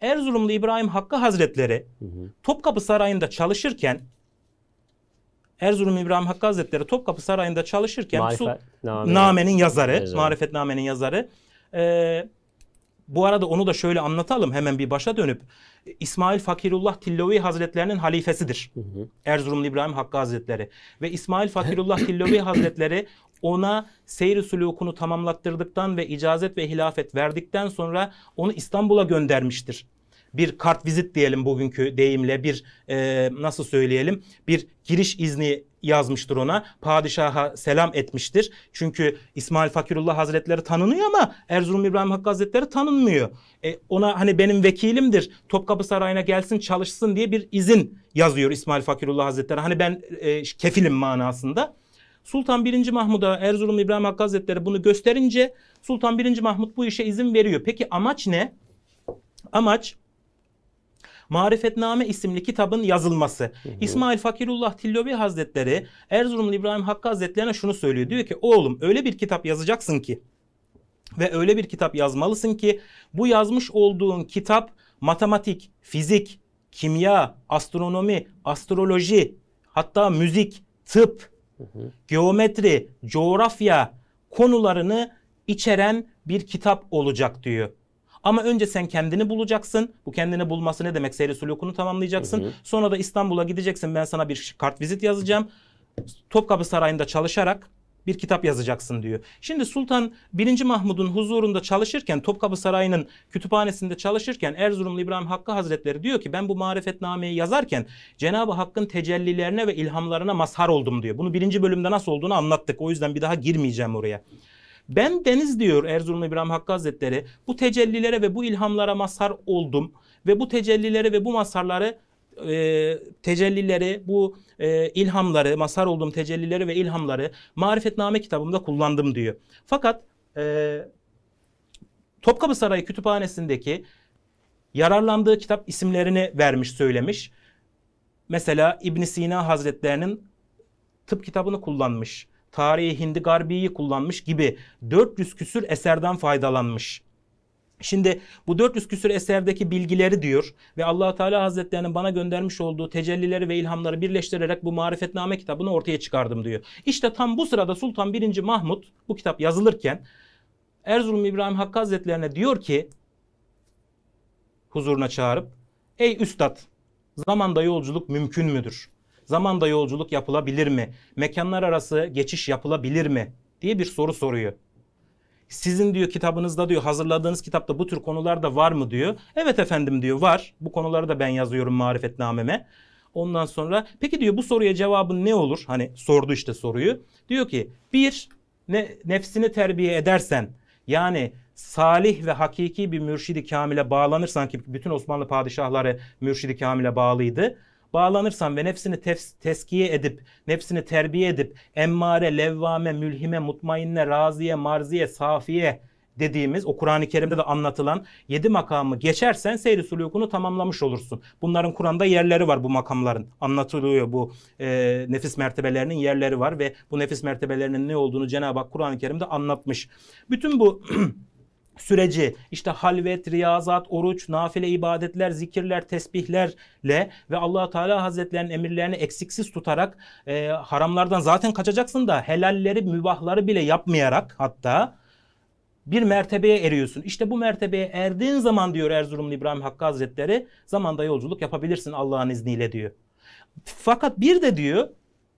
Erzurumlu İbrahim Hakkı Hazretleri hı hı. Topkapı Sarayı'nda çalışırken Erzurum İbrahim Hakkı Hazretleri Topkapı Sarayı'nda çalışırken Marifetname. Namenin yazarı, evet. Marifetname'nin yazarı. Ee, bu arada onu da şöyle anlatalım hemen bir başa dönüp. İsmail Fakirullah Tillovi Hazretlerinin halifesidir. Hı hı. Erzurumlu İbrahim Hakkı Hazretleri. Ve İsmail Fakirullah Tillovi Hazretleri ona seyri sülukunu tamamlattırdıktan ve icazet ve hilafet verdikten sonra onu İstanbul'a göndermiştir. Bir kart vizit diyelim bugünkü deyimle bir e, nasıl söyleyelim bir giriş izni yazmıştır ona. Padişaha selam etmiştir. Çünkü İsmail Fakirullah Hazretleri tanınıyor ama Erzurum İbrahim Hakkı Hazretleri tanınmıyor. E, ona hani benim vekilimdir Topkapı Sarayı'na gelsin çalışsın diye bir izin yazıyor İsmail Fakirullah Hazretleri. Hani ben e, kefilim manasında. Sultan 1. Mahmud'a Erzurum İbrahim Hakkı Hazretleri bunu gösterince Sultan 1. Mahmud bu işe izin veriyor. Peki amaç ne? Amaç Marifetname isimli kitabın yazılması. İsmail Fakirullah Tillobi Hazretleri Erzurumlu İbrahim Hakkı Hazretlerine şunu söylüyor. Diyor ki oğlum öyle bir kitap yazacaksın ki ve öyle bir kitap yazmalısın ki bu yazmış olduğun kitap matematik, fizik, kimya, astronomi, astroloji, hatta müzik, tıp, geometri, coğrafya konularını içeren bir kitap olacak diyor. Ama önce sen kendini bulacaksın. Bu kendini bulması ne demek? Seyri sulukunu tamamlayacaksın. Hı hı. Sonra da İstanbul'a gideceksin. Ben sana bir kart vizit yazacağım. Topkapı Sarayı'nda çalışarak bir kitap yazacaksın diyor. Şimdi Sultan 1. Mahmud'un huzurunda çalışırken Topkapı Sarayı'nın kütüphanesinde çalışırken Erzurumlu İbrahim Hakkı Hazretleri diyor ki ben bu marifetnameyi yazarken Cenab-ı Hakk'ın tecellilerine ve ilhamlarına mazhar oldum diyor. Bunu birinci bölümde nasıl olduğunu anlattık. O yüzden bir daha girmeyeceğim oraya. Ben Deniz diyor Erzurumlu İbrahim Hakkı Hazretleri bu tecellilere ve bu ilhamlara mazhar oldum ve bu tecellilere ve bu mazharları e, tecellileri, bu e, ilhamları, masar olduğum tecellileri ve ilhamları marifetname kitabımda kullandım diyor. Fakat e, Topkapı Sarayı Kütüphanesi'ndeki yararlandığı kitap isimlerini vermiş, söylemiş. Mesela İbn Sina Hazretlerinin tıp kitabını kullanmış. Tarihi Hindi Garbi'yi kullanmış gibi 400 küsür eserden faydalanmış. Şimdi bu 400 küsür eserdeki bilgileri diyor ve allah Teala Hazretlerinin bana göndermiş olduğu tecellileri ve ilhamları birleştirerek bu marifetname kitabını ortaya çıkardım diyor. İşte tam bu sırada Sultan 1. Mahmut bu kitap yazılırken Erzurum İbrahim Hakkı Hazretlerine diyor ki huzuruna çağırıp ey üstad zamanda yolculuk mümkün müdür? Zamanda yolculuk yapılabilir mi? Mekanlar arası geçiş yapılabilir mi? diye bir soru soruyor. Sizin diyor kitabınızda diyor hazırladığınız kitapta bu tür konular da var mı diyor. Evet efendim diyor var. Bu konuları da ben yazıyorum marifetnameme. Ondan sonra peki diyor bu soruya cevabın ne olur? Hani sordu işte soruyu. Diyor ki bir ne, nefsini terbiye edersen yani salih ve hakiki bir mürşidi kamile bağlanırsan ki bütün Osmanlı padişahları mürşidi kamile bağlıydı. Bağlanırsan ve nefsini tes teskiye edip, nefsini terbiye edip, emmare, levvame, mülhime, mutmainne, raziye, marziye, safiye dediğimiz o Kur'an-ı Kerim'de de anlatılan yedi makamı geçersen seyri sulukunu tamamlamış olursun. Bunların Kur'an'da yerleri var bu makamların. Anlatılıyor bu e, nefis mertebelerinin yerleri var ve bu nefis mertebelerinin ne olduğunu Cenab-ı Hak Kur'an-ı Kerim'de anlatmış. Bütün bu süreci işte halvet, riyazat, oruç, nafile ibadetler, zikirler, tesbihlerle ve allah Teala Hazretlerinin emirlerini eksiksiz tutarak e, haramlardan zaten kaçacaksın da helalleri, mübahları bile yapmayarak hatta bir mertebeye eriyorsun. İşte bu mertebeye erdiğin zaman diyor Erzurumlu İbrahim Hakkı Hazretleri zamanda yolculuk yapabilirsin Allah'ın izniyle diyor. Fakat bir de diyor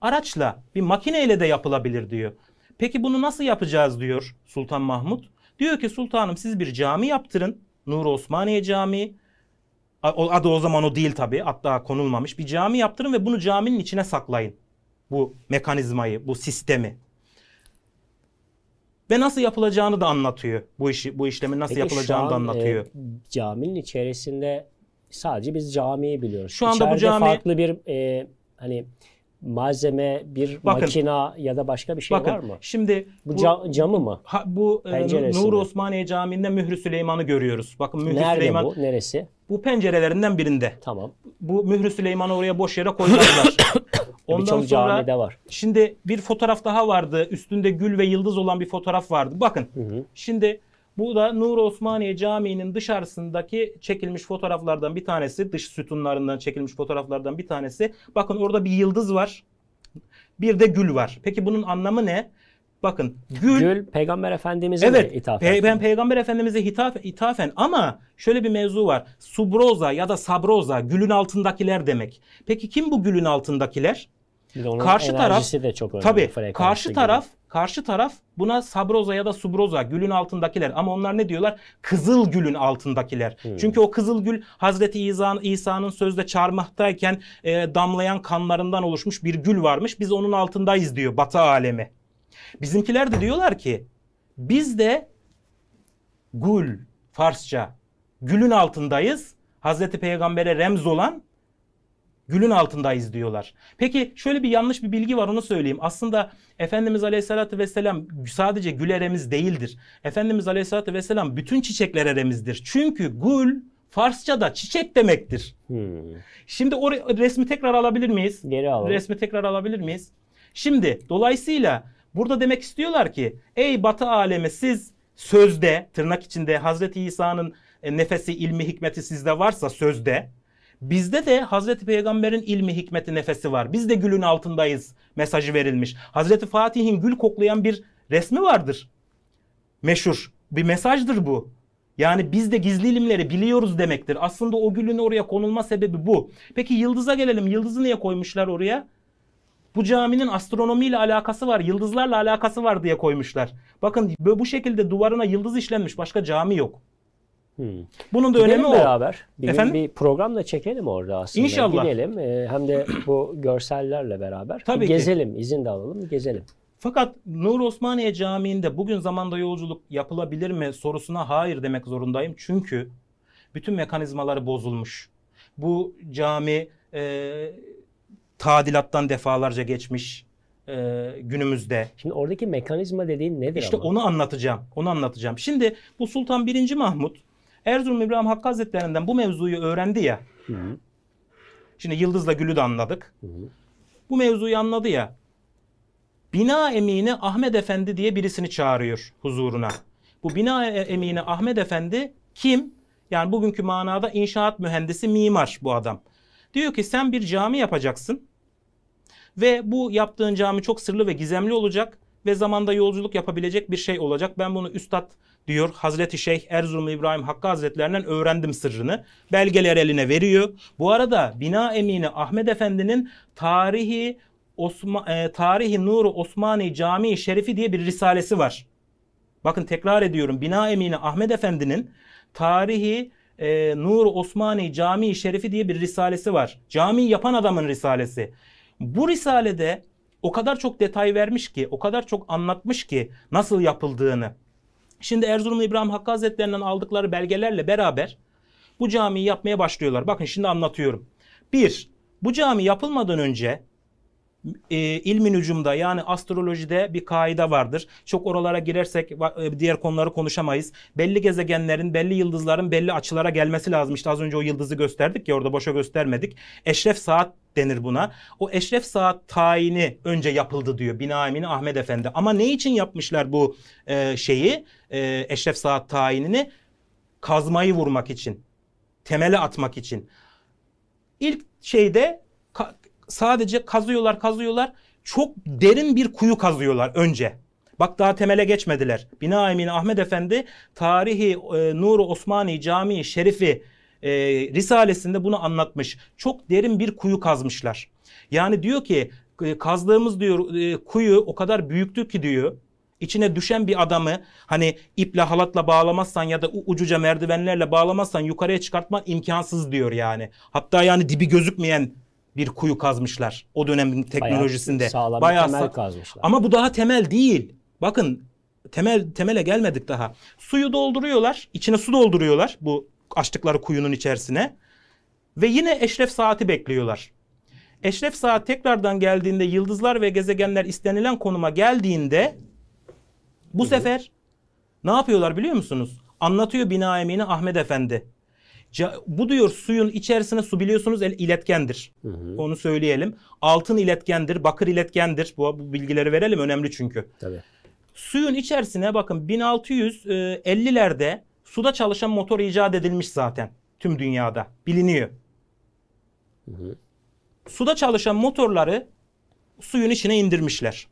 araçla bir makineyle de yapılabilir diyor. Peki bunu nasıl yapacağız diyor Sultan Mahmut. Diyor ki sultanım siz bir cami yaptırın. Nur Osmaniye Camii. Adı o zaman o değil tabii. Hatta konulmamış. Bir cami yaptırın ve bunu caminin içine saklayın. Bu mekanizmayı, bu sistemi. Ve nasıl yapılacağını da anlatıyor. Bu işi bu işlemin nasıl Peki yapılacağını an, da e, anlatıyor. E, caminin içerisinde sadece biz camiyi biliyoruz. Şu anda İçeride bu cami farklı bir e, hani malzeme, bir bakın, makina ya da başka bir şey bakın, var mı? Şimdi bu, bu ca- camı mı? Ha, bu e, Nur Osmaniye Camii'nde Mührü Süleyman'ı görüyoruz. Bakın Mührü Nerede Süleyman. bu? Neresi? Bu pencerelerinden birinde. Tamam. Bu Mührü Süleyman'ı oraya boş yere koydular. Ondan Birçok sonra camide var. Şimdi bir fotoğraf daha vardı. Üstünde gül ve yıldız olan bir fotoğraf vardı. Bakın. Hı hı. Şimdi bu da Nur Osmaniye Camii'nin dışarısındaki çekilmiş fotoğraflardan bir tanesi. Dış sütunlarından çekilmiş fotoğraflardan bir tanesi. Bakın orada bir yıldız var. Bir de gül var. Peki bunun anlamı ne? Bakın gül, gül Peygamber Efendimiz'e evet, ithafen. Pe- ben Peygamber Efendimiz'e hitaf, hitafen. ama şöyle bir mevzu var. Subroza ya da sabroza gülün altındakiler demek. Peki kim bu gülün altındakiler? Bir de onun karşı taraf de çok önemli. Tabii karşı gibi. taraf Karşı taraf buna sabroza ya da subroza gülün altındakiler ama onlar ne diyorlar? Kızıl gülün altındakiler. Hmm. Çünkü o kızıl gül Hazreti İsa'nın İsa sözde çarmıhtayken e, damlayan kanlarından oluşmuş bir gül varmış. Biz onun altındayız diyor Batı alemi. Bizimkiler de diyorlar ki biz de gül Farsça gülün altındayız. Hazreti Peygamber'e remz olan Gülün altındayız diyorlar. Peki şöyle bir yanlış bir bilgi var onu söyleyeyim. Aslında Efendimiz Aleyhisselatü Vesselam sadece gül eremiz değildir. Efendimiz Aleyhisselatü Vesselam bütün çiçekler eremizdir. Çünkü gül Farsça'da çiçek demektir. Hmm. Şimdi o resmi tekrar alabilir miyiz? Geri alalım. Resmi tekrar alabilir miyiz? Şimdi dolayısıyla burada demek istiyorlar ki ey batı alemi siz sözde tırnak içinde Hazreti İsa'nın e, nefesi ilmi hikmeti sizde varsa sözde Bizde de Hazreti Peygamber'in ilmi hikmeti nefesi var. Biz de gülün altındayız mesajı verilmiş. Hazreti Fatih'in gül koklayan bir resmi vardır. Meşhur bir mesajdır bu. Yani biz de gizli ilimleri biliyoruz demektir. Aslında o gülün oraya konulma sebebi bu. Peki yıldıza gelelim. Yıldızı niye koymuşlar oraya? Bu caminin astronomiyle alakası var, yıldızlarla alakası var diye koymuşlar. Bakın bu şekilde duvarına yıldız işlenmiş başka cami yok. Hmm. Bunun da Gidelim önemi beraber. o. Bir Efendim? bir programla çekelim orada aslında. İnşallah. Gidelim e, hem de bu görsellerle beraber. Tabii bir gezelim, ki. izin de alalım, gezelim. Fakat Nur Osmaniye Camii'nde bugün zamanda yolculuk yapılabilir mi sorusuna hayır demek zorundayım. Çünkü bütün mekanizmaları bozulmuş. Bu cami e, tadilattan defalarca geçmiş e, günümüzde. Şimdi oradaki mekanizma dediğin nedir? İşte ama? onu anlatacağım. Onu anlatacağım. Şimdi bu Sultan 1. Mahmut Erzurum İbrahim Hakkı Hazretlerinden bu mevzuyu öğrendi ya. Hı hı. Şimdi Yıldız'la Gül'ü de anladık. Hı hı. Bu mevzuyu anladı ya. Bina emini Ahmet Efendi diye birisini çağırıyor huzuruna. Bu bina e, emini Ahmet Efendi kim? Yani bugünkü manada inşaat mühendisi, mimar bu adam. Diyor ki sen bir cami yapacaksın. Ve bu yaptığın cami çok sırlı ve gizemli olacak ve zamanda yolculuk yapabilecek bir şey olacak. Ben bunu üstad diyor Hazreti Şeyh Erzurum İbrahim Hakkı Hazretlerinden öğrendim sırrını. Belgeler eline veriyor. Bu arada bina emini Ahmet Efendi'nin tarihi Osma, e, Tarihi Nuru Osmani Camii Şerifi diye bir risalesi var. Bakın tekrar ediyorum. Bina emini Ahmet Efendi'nin Tarihi e, Nuru Osmani Camii Şerifi diye bir risalesi var. Cami yapan adamın risalesi. Bu risalede o kadar çok detay vermiş ki, o kadar çok anlatmış ki nasıl yapıldığını. Şimdi Erzurumlu İbrahim Hakkı Hazretlerinden aldıkları belgelerle beraber bu camiyi yapmaya başlıyorlar. Bakın şimdi anlatıyorum. Bir, bu cami yapılmadan önce e, ilmin hücumda yani astrolojide bir kaide vardır. Çok oralara girersek e, diğer konuları konuşamayız. Belli gezegenlerin, belli yıldızların belli açılara gelmesi lazım. İşte az önce o yıldızı gösterdik ya orada boşa göstermedik. Eşref saat denir buna. O eşref saat tayini önce yapıldı diyor Binaimini Ahmet Efendi. Ama ne için yapmışlar bu e, şeyi e, eşref saat tayinini? Kazmayı vurmak için, temeli atmak için. İlk şeyde sadece kazıyorlar kazıyorlar. Çok derin bir kuyu kazıyorlar önce. Bak daha temele geçmediler. Binaenaleyh Ahmet Efendi tarihi e, Nuru Osmani Camii Şerifi e, Risalesinde bunu anlatmış. Çok derin bir kuyu kazmışlar. Yani diyor ki e, kazdığımız diyor e, kuyu o kadar büyüktü ki diyor. İçine düşen bir adamı hani iple halatla bağlamazsan ya da ucuca merdivenlerle bağlamazsan yukarıya çıkartman imkansız diyor yani. Hatta yani dibi gözükmeyen bir kuyu kazmışlar. O dönemin teknolojisinde. Bayağı bayağı temel sağ... kazmışlar. Ama bu daha temel değil. Bakın temel temele gelmedik daha. Suyu dolduruyorlar. içine su dolduruyorlar bu açtıkları kuyunun içerisine. Ve yine eşref saati bekliyorlar. Eşref saat tekrardan geldiğinde yıldızlar ve gezegenler istenilen konuma geldiğinde bu evet. sefer ne yapıyorlar biliyor musunuz? Anlatıyor bina emini Ahmet Efendi. Bu diyor suyun içerisine su biliyorsunuz iletkendir. Hı hı. Onu söyleyelim. Altın iletkendir, bakır iletkendir. Bu, bu bilgileri verelim önemli çünkü. Tabii. Suyun içerisine bakın 1650'lerde suda çalışan motor icat edilmiş zaten tüm dünyada biliniyor. Hı hı. Suda çalışan motorları suyun içine indirmişler.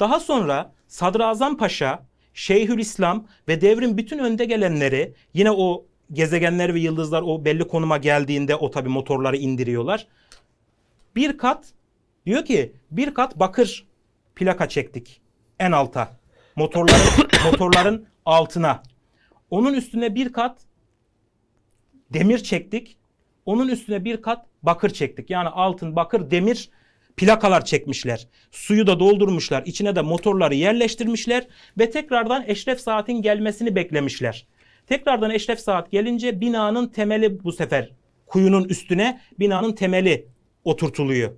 Daha sonra Sadrazam Paşa Şeyhülislam ve devrin bütün önde gelenleri yine o gezegenler ve yıldızlar o belli konuma geldiğinde o tabi motorları indiriyorlar. Bir kat diyor ki bir kat bakır plaka çektik en alta motorların motorların altına. Onun üstüne bir kat demir çektik. Onun üstüne bir kat bakır çektik. Yani altın, bakır, demir plakalar çekmişler. Suyu da doldurmuşlar. İçine de motorları yerleştirmişler ve tekrardan eşref saatin gelmesini beklemişler. Tekrardan eşref saat gelince binanın temeli bu sefer kuyunun üstüne binanın temeli oturtuluyor.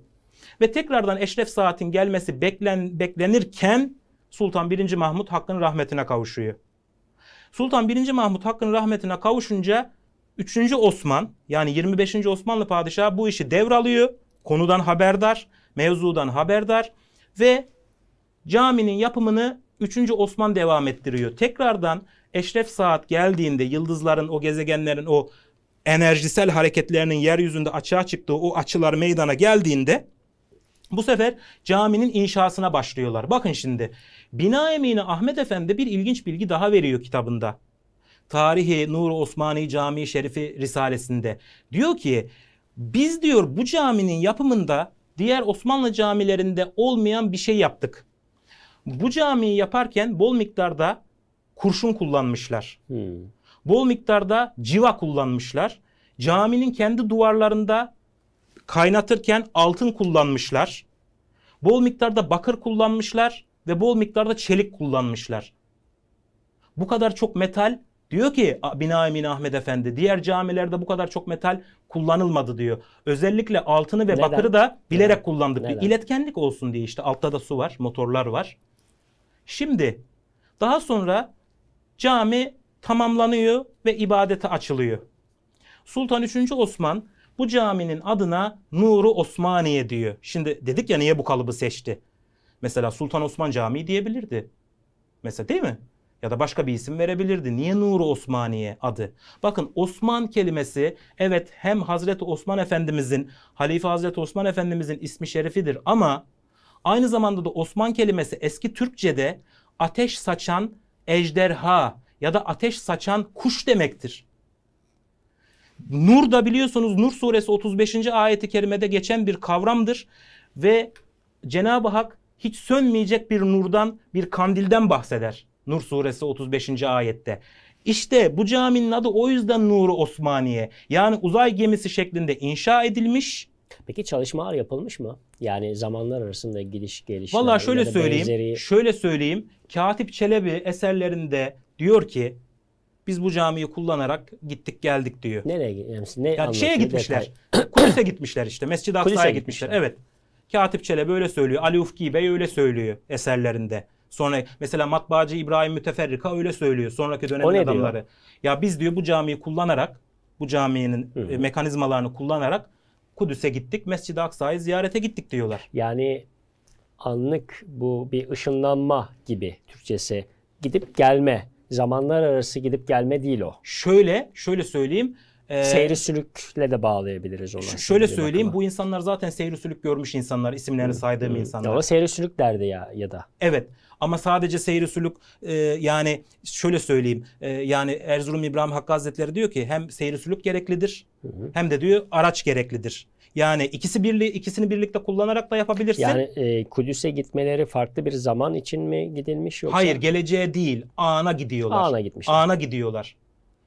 Ve tekrardan eşref saatin gelmesi beklen, beklenirken Sultan 1. Mahmut Hakk'ın rahmetine kavuşuyor. Sultan 1. Mahmut Hakk'ın rahmetine kavuşunca 3. Osman yani 25. Osmanlı padişahı bu işi devralıyor. Konudan haberdar mevzudan haberdar ve caminin yapımını 3. Osman devam ettiriyor. Tekrardan Eşref saat geldiğinde yıldızların o gezegenlerin o enerjisel hareketlerinin yeryüzünde açığa çıktığı o açılar meydana geldiğinde bu sefer caminin inşasına başlıyorlar. Bakın şimdi bina emini Ahmet Efendi bir ilginç bilgi daha veriyor kitabında. Tarihi Nur Osmani Camii Şerifi Risalesinde. Diyor ki biz diyor bu caminin yapımında diğer Osmanlı camilerinde olmayan bir şey yaptık. Bu camiyi yaparken bol miktarda kurşun kullanmışlar. Hmm. Bol miktarda civa kullanmışlar. Caminin kendi duvarlarında kaynatırken altın kullanmışlar. Bol miktarda bakır kullanmışlar ve bol miktarda çelik kullanmışlar. Bu kadar çok metal Diyor ki Binaemin Ahmet Efendi diğer camilerde bu kadar çok metal kullanılmadı diyor. Özellikle altını ve Neden? bakırı da bilerek Neden? kullandık. Neden? Bir iletkenlik olsun diye işte altta da su var, motorlar var. Şimdi daha sonra cami tamamlanıyor ve ibadete açılıyor. Sultan 3. Osman bu caminin adına Nuru Osmaniye diyor. Şimdi dedik ya niye bu kalıbı seçti? Mesela Sultan Osman Camii diyebilirdi. Mesela değil mi? ya da başka bir isim verebilirdi. Niye Nur Osmaniye adı? Bakın Osman kelimesi evet hem Hazreti Osman Efendimizin, Halife Hazreti Osman Efendimizin ismi şerifidir ama aynı zamanda da Osman kelimesi eski Türkçede ateş saçan ejderha ya da ateş saçan kuş demektir. Nur da biliyorsunuz Nur suresi 35. ayeti kerimede geçen bir kavramdır ve Cenab-ı Hak hiç sönmeyecek bir nurdan, bir kandilden bahseder. Nur suresi 35. ayette. İşte bu caminin adı o yüzden Nuru Osmaniye. Yani uzay gemisi şeklinde inşa edilmiş. Peki çalışmalar yapılmış mı? Yani zamanlar arasında gidiş geliş. Valla şöyle söyleyeyim. Benzeri... Şöyle söyleyeyim. Katip Çelebi eserlerinde diyor ki biz bu camiyi kullanarak gittik geldik diyor. Nereye yani ne yani şeye gitmişler. Kudüs'e gitmişler işte. Mescid-i Aksa'ya gitmişler. gitmişler. Evet. Katip Çelebi öyle söylüyor. Ali Ufki Bey öyle söylüyor eserlerinde. Sonra mesela matbaacı İbrahim Müteferrika öyle söylüyor sonraki dönemin adamları. Diyor? Ya biz diyor bu camiyi kullanarak bu caminin hı hı. E, mekanizmalarını kullanarak Kudüs'e gittik, Mescid-i Aksa'yı ziyarete gittik diyorlar. Yani anlık bu bir ışınlanma gibi Türkçesi gidip gelme, zamanlar arası gidip gelme değil o. Şöyle, şöyle söyleyeyim. Ee, seyri sülükle de bağlayabiliriz olan. Şöyle söyleyeyim bakıma. bu insanlar zaten seyri sülük görmüş insanlar isimlerini saydığım insanlar. Ama seyri sülük derdi ya ya da. Evet ama sadece seyri sülük e, yani şöyle söyleyeyim e, yani Erzurum İbrahim Hakkı Hazretleri diyor ki hem seyri sülük gereklidir hı hı. hem de diyor araç gereklidir. Yani ikisi birli, ikisini birlikte kullanarak da yapabilirsin. Yani e, Kudüs'e gitmeleri farklı bir zaman için mi gidilmiş yoksa? Hayır geleceğe değil ana gidiyorlar. Ana gitmişler. Ana gidiyorlar.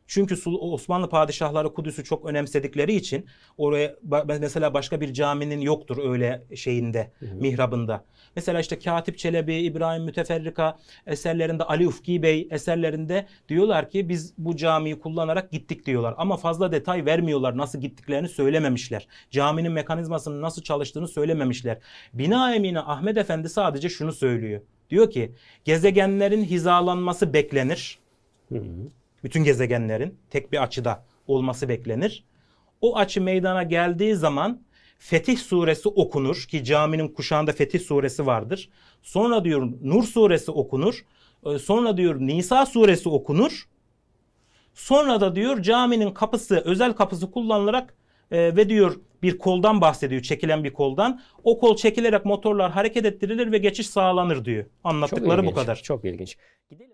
Çünkü Osmanlı padişahları Kudüs'ü çok önemsedikleri için oraya mesela başka bir caminin yoktur öyle şeyinde, hı hı. mihrabında. Mesela işte Katip Çelebi, İbrahim Müteferrika eserlerinde, Ali Ufki Bey eserlerinde diyorlar ki biz bu camiyi kullanarak gittik diyorlar. Ama fazla detay vermiyorlar nasıl gittiklerini söylememişler. Caminin mekanizmasının nasıl çalıştığını söylememişler. Bina emini Ahmet Efendi sadece şunu söylüyor. Diyor ki gezegenlerin hizalanması beklenir. Hı hı. Bütün gezegenlerin tek bir açıda olması beklenir. O açı meydana geldiği zaman Fetih suresi okunur ki caminin kuşağında Fetih suresi vardır. Sonra diyor Nur suresi okunur. Ee, sonra diyor Nisa suresi okunur. Sonra da diyor caminin kapısı özel kapısı kullanılarak e, ve diyor bir koldan bahsediyor çekilen bir koldan. O kol çekilerek motorlar hareket ettirilir ve geçiş sağlanır diyor. Anlattıkları çok ilginç, bu kadar. Çok ilginç. Gidelim.